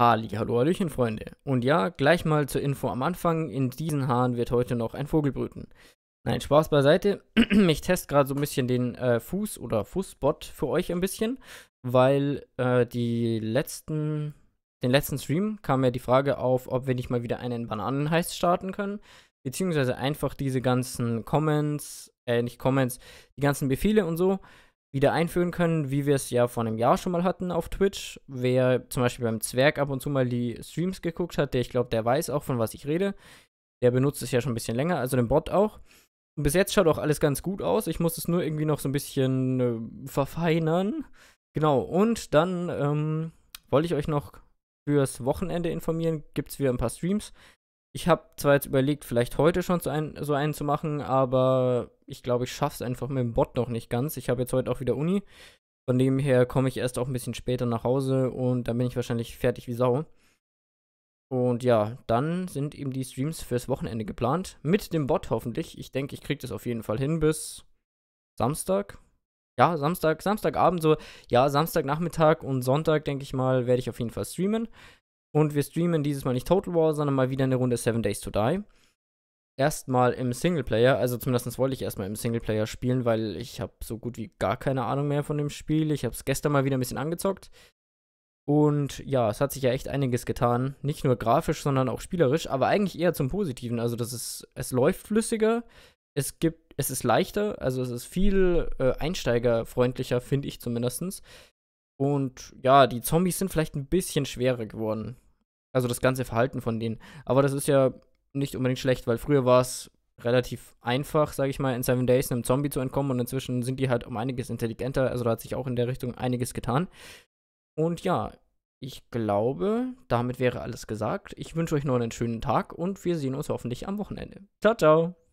Ali, hallo, Hallöchen, Freunde. Und ja, gleich mal zur Info am Anfang. In diesen Haaren wird heute noch ein Vogel brüten. Nein, Spaß beiseite. ich teste gerade so ein bisschen den äh, Fuß- oder Fußbot für euch ein bisschen, weil äh, die letzten, den letzten Stream kam ja die Frage auf, ob wir nicht mal wieder einen Bananenheiß starten können. Beziehungsweise einfach diese ganzen Comments, äh, nicht Comments, die ganzen Befehle und so wieder einführen können, wie wir es ja vor einem Jahr schon mal hatten auf Twitch. Wer zum Beispiel beim Zwerg ab und zu mal die Streams geguckt hat, der ich glaube, der weiß auch, von was ich rede. Der benutzt es ja schon ein bisschen länger, also den Bot auch. Und bis jetzt schaut auch alles ganz gut aus. Ich muss es nur irgendwie noch so ein bisschen äh, verfeinern. Genau, und dann ähm, wollte ich euch noch fürs Wochenende informieren. Gibt es wieder ein paar Streams. Ich habe zwar jetzt überlegt, vielleicht heute schon so einen, so einen zu machen, aber ich glaube, ich schaffe es einfach mit dem Bot noch nicht ganz. Ich habe jetzt heute auch wieder Uni. Von dem her komme ich erst auch ein bisschen später nach Hause und dann bin ich wahrscheinlich fertig wie Sau. Und ja, dann sind eben die Streams fürs Wochenende geplant. Mit dem Bot hoffentlich. Ich denke, ich kriege das auf jeden Fall hin bis Samstag. Ja, Samstag, Samstagabend so. Ja, Samstagnachmittag und Sonntag, denke ich mal, werde ich auf jeden Fall streamen. Und wir streamen dieses Mal nicht Total War, sondern mal wieder eine Runde Seven Days to Die erstmal im Singleplayer, also zumindest wollte ich erstmal im Singleplayer spielen, weil ich habe so gut wie gar keine Ahnung mehr von dem Spiel. Ich habe es gestern mal wieder ein bisschen angezockt. Und ja, es hat sich ja echt einiges getan. Nicht nur grafisch, sondern auch spielerisch, aber eigentlich eher zum Positiven. Also das ist, es läuft flüssiger, es gibt, es ist leichter, also es ist viel äh, einsteigerfreundlicher, finde ich zumindest. Und ja, die Zombies sind vielleicht ein bisschen schwerer geworden. Also das ganze Verhalten von denen. Aber das ist ja nicht unbedingt schlecht, weil früher war es relativ einfach, sage ich mal, in Seven Days einem Zombie zu entkommen und inzwischen sind die halt um einiges intelligenter, also da hat sich auch in der Richtung einiges getan. Und ja, ich glaube, damit wäre alles gesagt. Ich wünsche euch noch einen schönen Tag und wir sehen uns hoffentlich am Wochenende. Ciao, ciao!